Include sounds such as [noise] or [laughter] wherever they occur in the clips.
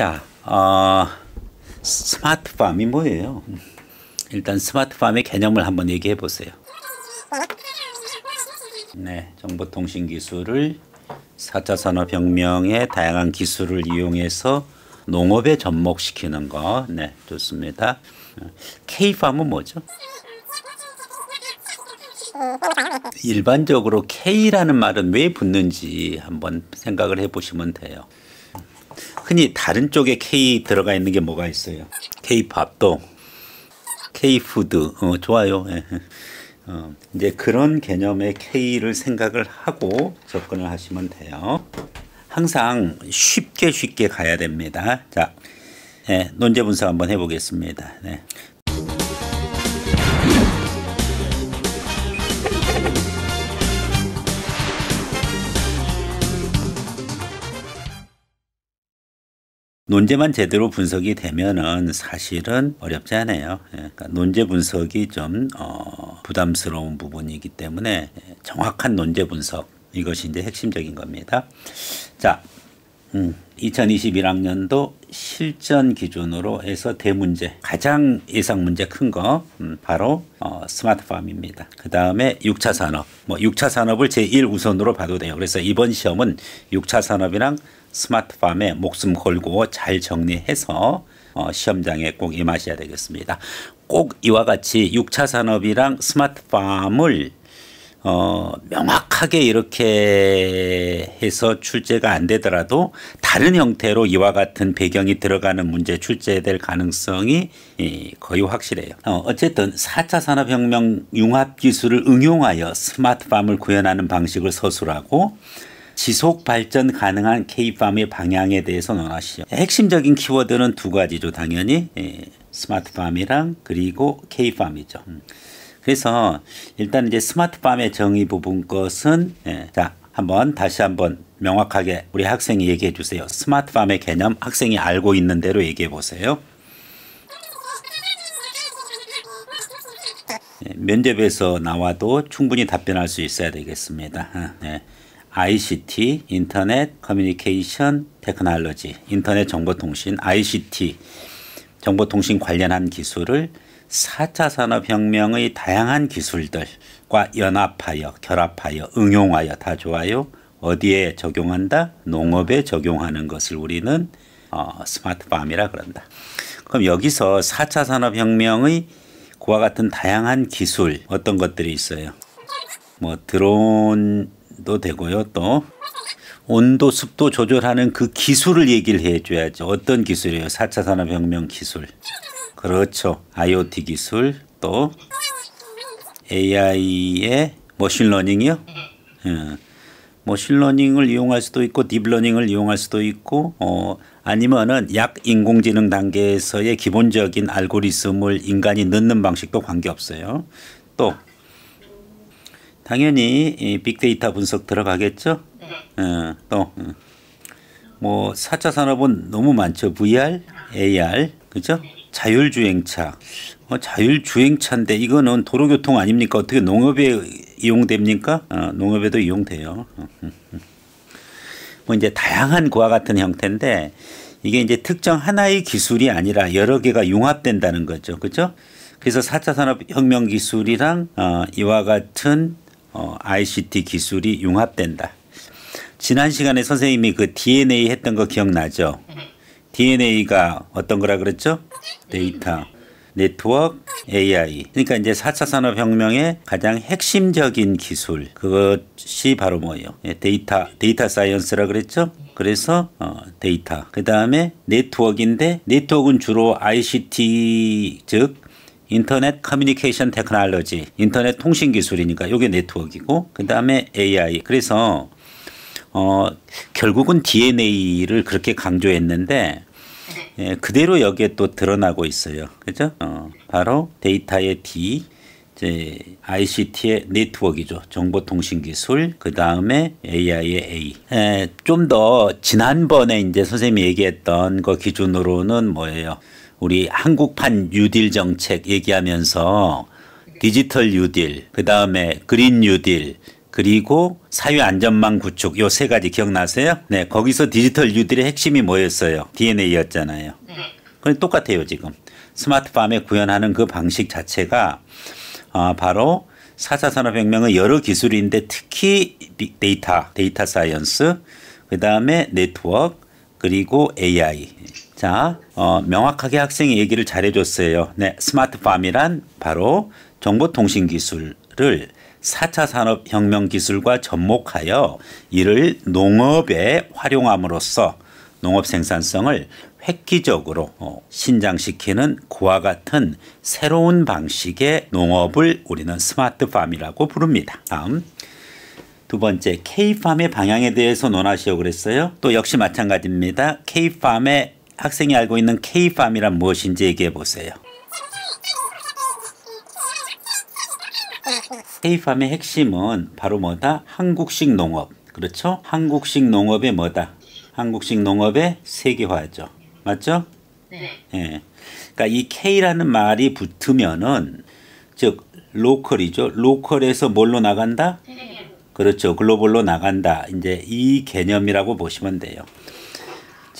자, 어, 스마트팜이 뭐예요? 일단 스마트팜의 개념을 한번 얘기해 보세요. 네, 정보통신 기술을 4차 산업혁명의 다양한 기술을 이용해서 농업에 접목시키는 거. 네, 좋습니다. K팜은 뭐죠? 일반적으로 K라는 말은 왜 붙는지 한번 생각을 해보시면 돼요. 흔히 다른 쪽에 K 들어가 있는 게 뭐가 있어요? K밥도, K푸드, 어, 좋아요. 예. 어, 이제 그런 개념의 K를 생각을 하고 접근을 하시면 돼요. 항상 쉽게 쉽게 가야 됩니다. 자, 네, 논제 분석 한번 해보겠습니다. 네. 논제만 제대로 분석이 되면은 사실은 어렵지 않아요. 예, 그러니까 논제 분석이 좀어 부담스러운 부분이기 때문에 예, 정확한 논제 분석 이것이 이제 핵심적인 겁니다. 자, 음, 2021학년도 실전 기준으로 해서 대문제 가장 예상 문제 큰거 음, 바로 어, 스마트팜입니다. 그 다음에 6차 산업 뭐 6차 산업을 제1 우선으로 봐도 돼요. 그래서 이번 시험은 6차 산업이랑 스마트팜에 목숨 걸고 잘 정리해서 어, 시험장에 꼭 임하셔야 되겠습니다. 꼭 이와 같이 6차 산업이랑 스마트팜을 어, 명확하게 이렇게 해서 출제가 안 되더라도 다른 형태로 이와 같은 배경이 들어가는 문제 출제될 가능성이 거의 확실해요. 어, 어쨌든 4차 산업혁명 융합기술을 응용하여 스마트팜을 구현하는 방식을 서술하고 지속 발전 가능한 K팜의 방향에 대해서 논하시죠. 핵심적인 키워드는 두 가지죠. 당연히 예, 스마트팜이랑 그리고 K팜이죠. 음. 그래서 일단 이제 스마트팜의 정의 부분 것은 예, 자 한번 다시 한번 명확하게 우리 학생이 얘기해 주세요. 스마트팜의 개념 학생이 알고 있는 대로 얘기해 보세요. 예, 면접에서 나와도 충분히 답변할 수 있어야 되겠습니다. 아, 네. ICT, 인터넷 커뮤니케이션 테크놀로지, 인터넷 정보통신, ICT, 정보통신 관련한 기술을 4차 산업혁명의 다양한 기술들과 연합하여, 결합하여, 응용하여 다 좋아요. 어디에 적용한다? 농업에 적용하는 것을 우리는 어, 스마트팜이라 그런다. 그럼 여기서 4차 산업혁명의 그와 같은 다양한 기술 어떤 것들이 있어요? 뭐 드론 도 되고요. 또 온도, 습도 조절하는 그 기술을 얘기를 해줘야죠. 어떤 기술이에요? 4차 산업혁명 기술. 그렇죠. IoT 기술 또 AI의 머신러닝이요. 예. 머신러닝을 이용할 수도 있고 딥러닝을 이용할 수도 있고 어, 아니면은 약 인공지능 단계에서의 기본적인 알고리즘을 인간이 넣는 방식도 관계없어요. 또 당연히 빅데이터 분석 들어가겠죠. 네. 어, 또뭐 어. 4차 산업은 너무 많죠. VR, AR, 그죠? 네. 자율주행차. 어, 자율주행차인데 이거는 도로교통 아닙니까? 어떻게 농업에 이용됩니까? 어, 농업에도 이용돼요. [laughs] 뭐 이제 다양한 고와 같은 형태인데 이게 이제 특정 하나의 기술이 아니라 여러 개가 융합된다는 거죠. 그죠? 그래서 4차 산업혁명 기술이랑 어, 이와 같은 어, ICT 기술이 융합된다. 지난 시간에 선생님이 그 DNA 했던 거 기억나죠? DNA가 어떤 거라 그랬죠? 데이터, 네트워크, AI. 그러니까 이제 4차 산업혁명의 가장 핵심적인 기술. 그것이 바로 뭐예요? 예, 데이터, 데이터 사이언스라 그랬죠? 그래서 어, 데이터. 그 다음에 네트워크인데 네트워크는 주로 ICT 즉 인터넷 커뮤니케이션 테크놀로지, 인터넷 통신 기술이니까 이게 네트워크이고 그다음에 AI. 그래서 어 결국은 DNA를 그렇게 강조했는데 네. 예, 그대로 여기에 또 드러나고 있어요. 그죠? 어, 바로 데이터의 D, 이제 ICT의 네트워크이죠. 정보통신기술, 그 다음에 AI의 A. 예, 좀더 지난번에 이제 선생님이 얘기했던 거 기준으로는 뭐예요? 우리 한국판 뉴딜 정책 얘기하면서 디지털 뉴딜, 그 다음에 그린 뉴딜, 그리고 사회 안전망 구축 요 세 가지 기억나세요? 네, 거기서 디지털 뉴딜의 핵심이 뭐였어요? DNA였잖아요. 네. 그건 똑같아요 지금 스마트팜에 구현하는 그 방식 자체가 어, 바로 4차 산업혁명은 여러 기술인데 특히 데이터, 데이터 사이언스, 그 다음에 네트워크, 그리고 AI 자, 어, 명확하게 학생이 얘기를 잘해줬어요. 네, 스마트팜이란 바로 정보통신기술을 4차 산업혁명 기술과 접목하여 이를 농업에 활용함으로써 농업 생산성을 획기적으로 어, 신장시키는 그와 같은 새로운 방식의 농업을 우리는 스마트팜이라고 부릅니다. 다음 두 번째 K팜의 방향에 대해서 논하시오 그랬어요. 또 역시 마찬가지입니다. K팜의 학생이 알고 있는 K팜이란 무엇인지 얘기해 보세요. K팜의 핵심은 바로 뭐다? 한국식 농업. 그렇죠? 한국식 농업의 뭐다? 한국식 농업의 세계화죠. 맞죠? 네. 예. 그러니까 이 K라는 말이 붙으면은 즉 로컬이죠. 로컬에서 뭘로 나간다? 네. 그렇죠. 글로벌로 나간다. 이제 이 개념이라고 보시면 돼요.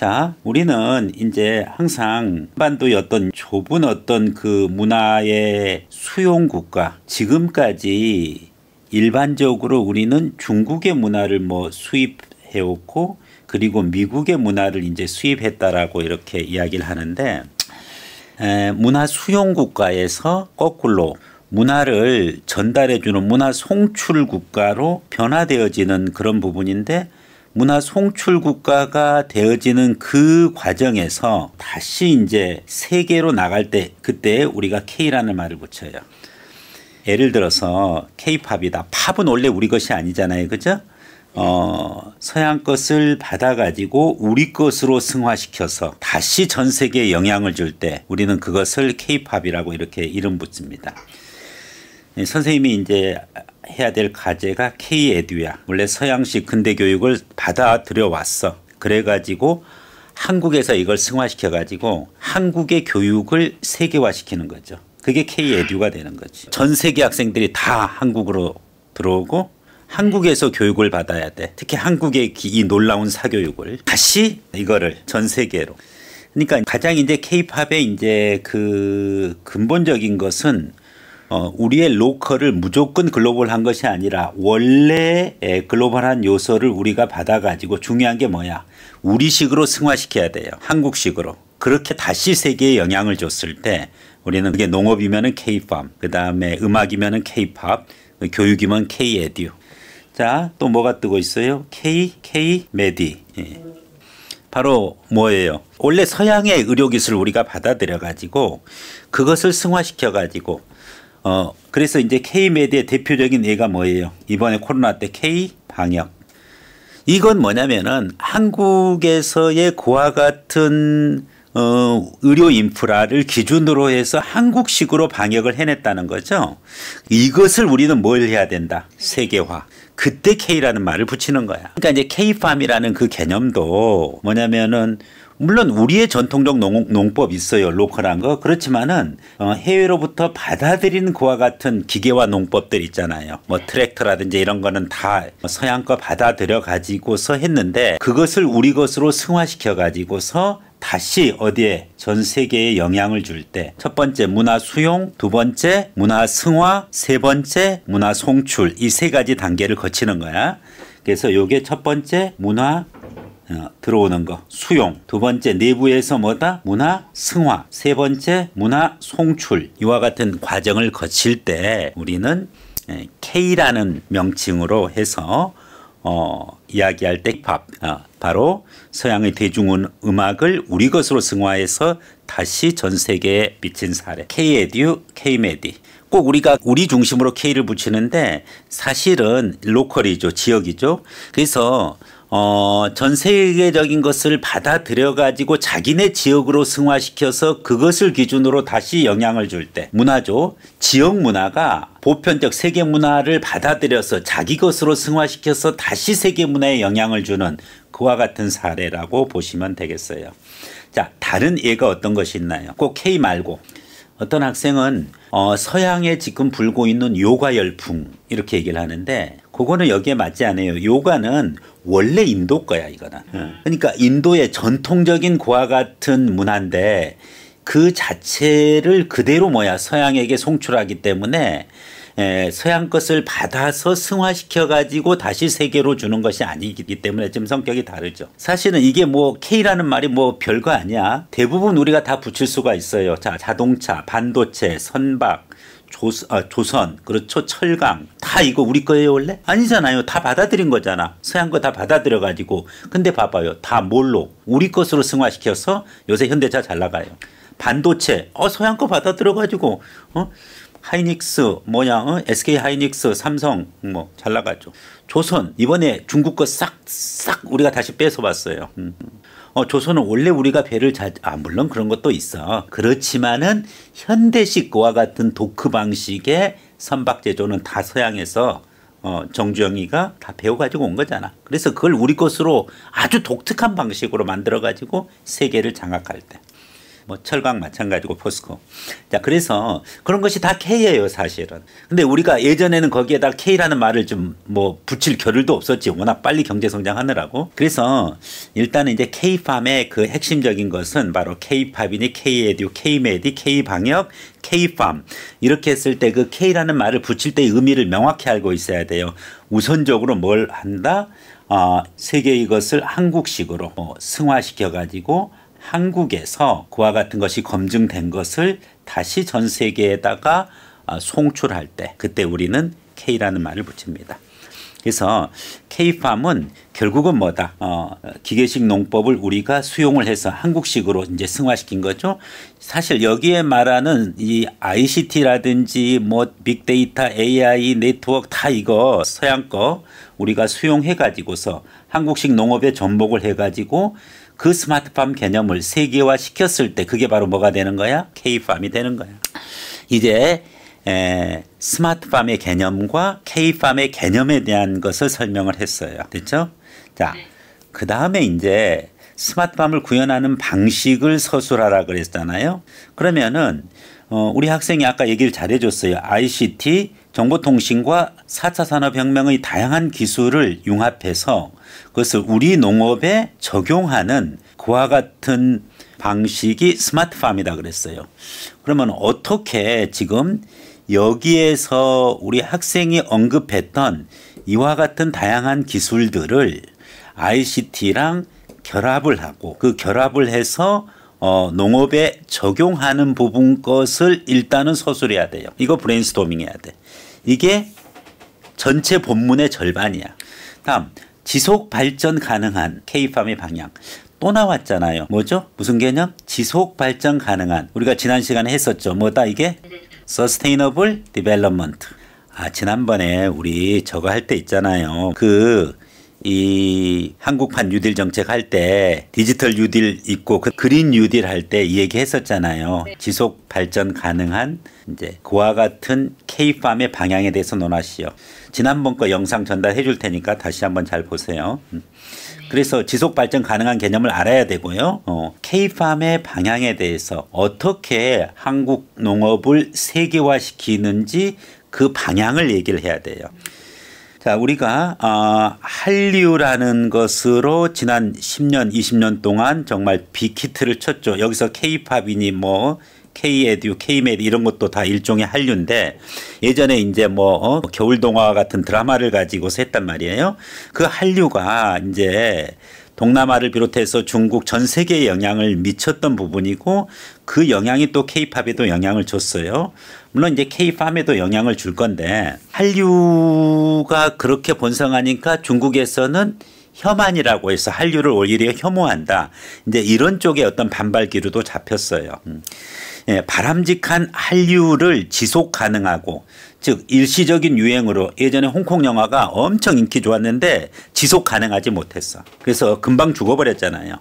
자, 우리는 이제 항상 한반도의 어떤 좁은 어떤 그 문화의 수용 국가, 지금까지 일반적으로 우리는 중국의 문화를 뭐수입해오고 그리고 미국의 문화를 이제 수입했다라고 이렇게 이야기를 하는데, 에, 문화 수용 국가에서 거꾸로 문화를 전달해주는 문화 송출 국가로 변화되어지는 그런 부분인데, 문화 송출 국가가 되어지는 그 과정에서 다시 이제 세계로 나갈 때 그때 우리가 K라는 말을 붙여요. 예를 들어서 K-팝이다. 팝은 원래 우리 것이 아니잖아요, 그죠? 어, 서양 것을 받아가지고 우리 것으로 승화시켜서 다시 전 세계에 영향을 줄 때 우리는 그것을 케팝이라고 이렇게 이름 붙입니다. 예, 선생님이 이제 해야 될 과제가 K 에듀야. 원래 서양식 근대 교육을 받아들여 왔어. 그래 가지고 한국에서 이걸 승화시켜 가지고 한국의 교육을 세계화시키는 거죠. 그게 K 에듀가 되는 거지. 전 세계 학생들이 다 한국으로 들어오고 한국에서 교육을 받아야 돼. 특히 한국의 이 놀라운 사교육을 다시 이거를 전 세계로. 그러니까 가장 이제 케팝의 이제 그 근본적인 것은 어, 우리의 로컬을 무조건 글로벌한 것이 아니라 원래 의 글로벌한 요소를 우리가 받아가지고 중요한 게 뭐야? 우리식으로 승화시켜야 돼요. 한국식으로. 그렇게 다시 세계에 영향을 줬을 때 우리는 그게 농업이면은 K-팜, 그 다음에 음악이면은 K-팝, 교육이면 K-에듀. 자, 또 뭐가 뜨고 있어요? K, K-메디. 예. 바로 뭐예요? 원래 서양의 의료기술 우리가 받아들여가지고 그것을 승화시켜가지고 어, 그래서 이제 K매디의 대표적인 예가 뭐예요? 이번에 코로나 때 K 방역. 이건 뭐냐면은 한국에서의 고와 같은 어, 의료 인프라를 기준으로 해서 한국식으로 방역을 해냈다는 거죠. 이것을 우리는 뭘 해야 된다? 세계화. 그때 K라는 말을 붙이는 거야. 그러니까 이제 K팜이라는 그 개념도 뭐냐면은 물론 우리의 전통적 농, 법 있어요. 로컬한 거. 그렇지만은 어, 해외로부터 받아들인 그와 같은 기계화 농법들 있잖아요. 뭐 트랙터라든지 이런 거는 다 서양 거 받아들여 가지고서 했는데 그것을 우리 것으로 승화시켜 가지고서 다시 어디에 전 세계에 영향을 줄 때 첫 번째 문화 수용, 두 번째 문화 승화, 세 번째 문화 송출 이 세 가지 단계를 거치는 거야. 그래서 요게 첫 번째 문화 어, 들어오는 거 수용 두 번째 내부에서 뭐다 문화 승화 세 번째 문화 송출 이와 같은 과정을 거칠 때 우리는 예, K라는 명칭으로 해서 어, 이야기할 때 힙합 아, 바로 서양의 대중음악을 우리 것으로 승화해서 다시 전 세계에 비친 사례 K-에듀, K-메디 꼭 우리가 우리 중심으로 K를 붙이는데 사실은 로컬이죠 지역이죠 그래서 어, 전 세계적인 것을 받아들여 가지고 자기네 지역으로 승화시켜서 그것을 기준으로 다시 영향을 줄 때 문화죠. 지역 문화가 보편적 세계 문화를 받아들여서 자기 것으로 승화시켜서 다시 세계 문화에 영향을 주는 그와 같은 사례라고 보시면 되겠어요. 자, 다른 예가 어떤 것이 있나요? 꼭 K 말고 어떤 학생은 어, 서양에 지금 불고 있는 요가 열풍 이렇게 얘기를 하는데 그거는 여기에 맞지 않아요. 요가는 원래 인도 거야 이거는. 네. 그러니까 인도의 전통적인 고아 같은 문화인데 그 자체를 그대로 뭐야 서양에게 송출하기 때문에 예, 서양 것을 받아서 승화시켜 가지고 다시 세계로 주는 것이 아니기 때문에 좀 성격이 다르죠. 사실은 이게 뭐 K라는 말이 뭐 별거 아니야. 대부분 우리가 다 붙일 수가 있어요. 자, 자동차, 반도체, 선박, 조선, 아, 조선, 그렇죠. 철강. 다 이거 우리 거예요, 원래? 아니잖아요. 다 받아들인 거잖아. 서양 거 다 받아들여가지고. 근데 봐봐요. 다 뭘로? 우리 것으로 승화시켜서 요새 현대차 잘 나가요. 반도체. 어, 서양 거 받아들여가지고. 어? 하이닉스 뭐냐 어? SK 하이닉스 삼성 음, 뭐잘 나갔죠 조선 이번에 중국 거 싹싹 싹 우리가 다시 뺏어봤어요 음. 어, 조선은 원래 우리가 배를 잘, 아, 물론 그런 것도 있어. 그렇지만은 현대식 그와 같은 도크 방식의 선박제조는 다 서양에서 어, 정주영이가 다 배워가지고 온 거잖아. 그래서 그걸 우리 것으로 아주 독특한 방식으로 만들어가지고 세계를 장악할 때. 뭐 철강 마찬가지고 포스코. 자, 그래서 그런 것이 다 K예요, 사실은. 근데 우리가 예전에는 거기에다 K라는 말을 좀 뭐 붙일 겨를도 없었지. 워낙 빨리 경제 성장하느라고. 그래서 일단은 이제 K팜의 그 핵심적인 것은 바로 K팝이니 K에듀, K메디, K방역, K팜 이렇게 했을 때 그 K라는 말을 붙일 때의 미를 명확히 알고 있어야 돼요. 우선적으로 뭘 한다? 어, 세계의 것을 한국식으로 뭐 승화시켜 가지고 한국에서 그와 같은 것이 검증된 것을 다시 전 세계에다가 아, 송출할 때 그때 우리는 K라는 말을 붙입니다. 그래서 K팜은 결국은 뭐다? 어, 기계식 농법을 우리가 수용을 해서 한국식으로 이제 승화시킨 거죠. 사실 여기에 말하는 이 ICT라든지 뭐 빅데이터, AI, 네트워크 다 이거 서양 거 우리가 수용해 가지고서 한국식 농업에 접목을 해 가지고 그 스마트팜 개념을 세계화 시켰을 때 그게 바로 뭐가 되는 거야? K팜이 되는 거야. 이제 에, 스마트팜의 개념과 K팜의 개념에 대한 것을 설명을 했어요. 됐죠? 자, 네. 그 다음에 이제 스마트팜을 구현하는 방식을 서술하라 그랬잖아요. 그러면은 어, 우리 학생이 아까 얘기를 잘해줬어요. ICT 정보통신과 4차 산업혁명의 다양한 기술을 융합해서 그것을 우리 농업에 적용하는 그와 같은 방식이 스마트팜이다 그랬어요. 그러면 어떻게 지금 여기에서 우리 학생이 언급했던 이와 같은 다양한 기술들을 ICT랑 결합을 하고 그 결합을 해서 어, 농업에 적용하는 부분 것을 일단은 서술해야 돼요. 이거 브레인스토밍 해야 돼. 이게 전체 본문의 절반이야. 다음 지속 발전 가능한 K팜의 방향. 또 나왔잖아요. 뭐죠? 무슨 개념? 지속 발전 가능한. 우리가 지난 시간에 했었죠. 뭐다 이게? Sustainable Development. 아, 지난번에 우리 저거 할 때 있잖아요. 그이 한국판 뉴딜 정책 할 때 디지털 뉴딜 있고 그 그린 뉴딜 할 때이 얘기 했었잖아요. 네. 지속 발전 가능한 이제 그와 같은 K팜의 방향에 대해서 논하시오. 지난번 거 영상 전달해 줄 테니까 다시 한번 잘 보세요. 음. 네. 그래서 지속 발전 가능한 개념을 알아야 되고요. 어, K팜의 방향에 대해서 어떻게 한국 농업을 세계화시키는지 그 방향을 얘기를 해야 돼요. 자, 우리가 어, 한류라는 것으로 지난 10년, 20년 동안 정말 빅히트를 쳤죠. 여기서 K-팝이니 뭐 K-에듀, K-메디 이런 것도 다 일종의 한류인데 예전에 이제 뭐 어, 겨울 동화 같은 드라마를 가지고서 했단 말이에요. 그 한류가 이제 동남아를 비롯해서 중국 전 세계에 영향을 미쳤던 부분이고 그 영향이 또 케이팝에도 영향을 줬어요. 물론 이제 케이팝에도 영향을 줄 건데 한류가 그렇게 번성하니까 중국에서는 혐한이라고 해서 한류를 오히려 혐오한다. 이제 이런 쪽에 어떤 반발 기류도 잡혔어요. 음. 예, 바람직한 한류를 지속 가능하고 즉 일시적인 유행으로 예전에 홍콩 영화가 엄청 인기 좋았는데 지속 가능하지 못했어. 그래서 금방 죽어버렸잖아요.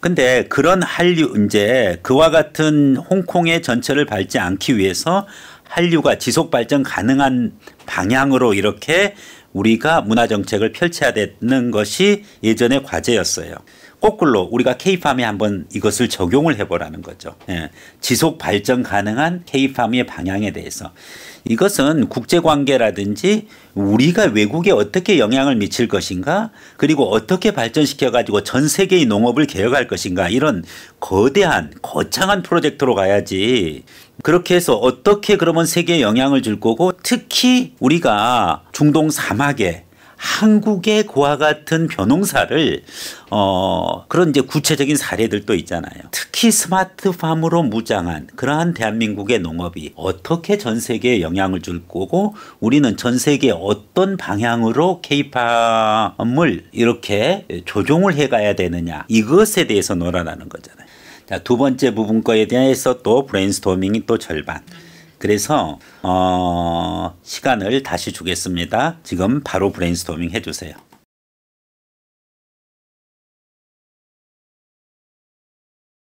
근데 그런 한류 이제 그와 같은 홍콩의 전체를 밟지 않기 위해서 한류가 지속 발전 가능한 방향으로 이렇게 우리가 문화 정책을 펼쳐야 되는 것이 예전의 과제였어요. 거꾸로 우리가 K팜에 한번 이것을 적용을 해보라는 거죠. 예. 지속 발전 가능한 K팜의 방향에 대해서 이것은 국제관계라든지 우리가 외국에 어떻게 영향을 미칠 것인가 그리고 어떻게 발전시켜 가지고 전 세계의 농업을 개혁할 것인가 이런 거대한 거창한 프로젝트로 가야지 그렇게 해서 어떻게 그러면 세계에 영향을 줄 거고 특히 우리가 중동 사막에 한국의 고아 같은 변홍사를 어 그런 이제 구체적인 사례들도 있잖아요. 특히 스마트팜으로 무장한 그러한 대한민국의 농업이 어떻게 전 세계에 영향을 줄 거고 우리는 전 세계 어떤 방향으로 케이팝을 이렇게 조종을 해가야 되느냐 이것에 대해서 논란하는 거잖아요. 자, 두 번째 부분 거에 대해서 또 브레인스토밍이 또 절반. 그래서 어, 시간을 다시 주겠습니다. 지금 바로 브레인스토밍 해주세요.